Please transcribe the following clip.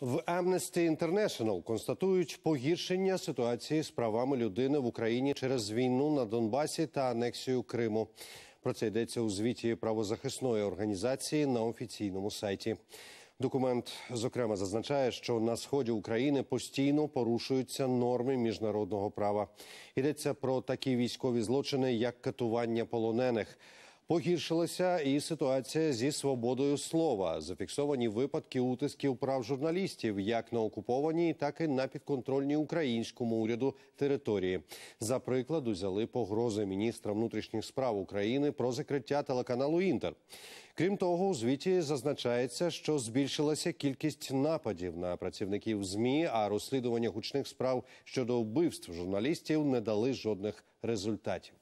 В Amnesty International констатують погіршення ситуації з правами людини в Україні через війну на Донбасі та анексію Криму. Про це йдеться у звіті правозахисної організації на офіційному сайті. Документ зокрема зазначає, що на сході України постійно порушуються норми міжнародного права. Йдеться про такі військові злочини, як катування полонених. Погіршилася і ситуація зі свободою слова. Зафіксовані випадки утисків прав журналістів як на окупованій, так і на підконтрольній українському уряду території. За прикладу взяли погрози міністра внутрішніх справ України про закриття телеканалу Інтер. Крім того, у звіті зазначається, що збільшилася кількість нападів на працівників змі, а розслідування гучних справ щодо вбивств журналістів не дали жодних результатів.